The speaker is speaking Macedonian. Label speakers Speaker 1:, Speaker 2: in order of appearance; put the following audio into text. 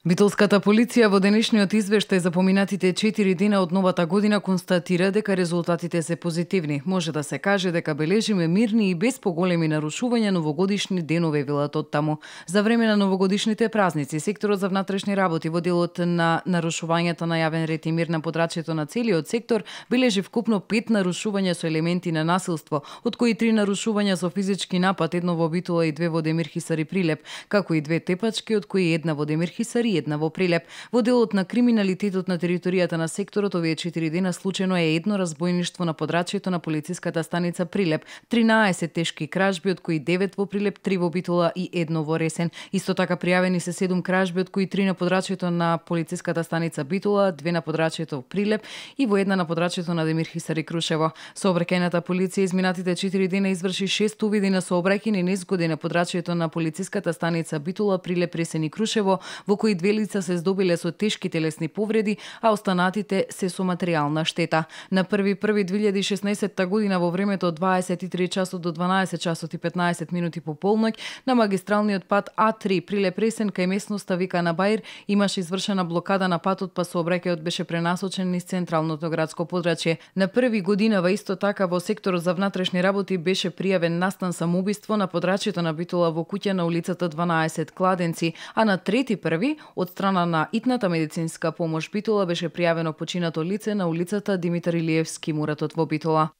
Speaker 1: Битолската полиција во денешниот извештај за поминатите 4 дена од новата година констатира дека резултатите се позитивни. Може да се каже дека бележиме мирни и без поголеми нарушувања новогодишни денове велат од таму. За време на новогодишните празници, секторот за внатрешни работи во делот на нарушувањата на јавен ред и мир на подрачјето на целиот сектор бележи вкупно 5 нарушувања со елементи на насилство, од кои 3 нарушувања со физички напад, едно во Битола и две во Демирхисари Прилеп, како и две тепачки од кои една во Демирхисари една во Прилеп. Во делот на криминалитетот на територијата на секторот овие 4 дена случајно е едно разбойништво на подрачјето на полициската станица Прилеп, 13 тешки кражби од кои 9 во Прилеп, 3 во Битола и 1 во Ресен. Исто така пријавени се 7 кражби од кои 3 на подрачјето на полициската станица Битола, 2 на подрачјето во Прилеп и во една на подрачјето на Демир Хисари Крушево. Сообраќајната полиција изминатите 4 дена изврши 6 увиди на сообраќајни незгоди на подрачјето на полициската станица Битола, Прилеп, Ресен и Крушево, во кои две лица се здобиле со тешки телесни повреди, а останатите се со материјална штета. На 1.1.2016 година во времето од 23 часот до 12 часот и 15 минути по полнок на магистралниот пат А3 при Лепресен кај местноста Вика на Баир имаше извршена блокада на патот, па сообраќајот беше пренасочен низ централното градско подрачје. На први година во исто така во секторот за внатрешни работи беше пријавен настан самоубиство на подрачјето на битола во куќа на улицата 12 Кладенци, а на трети први Од страна на итната медицинска помош Битола беше пријавено починато лице на улицата Димитар Илиевски муратот во Битола.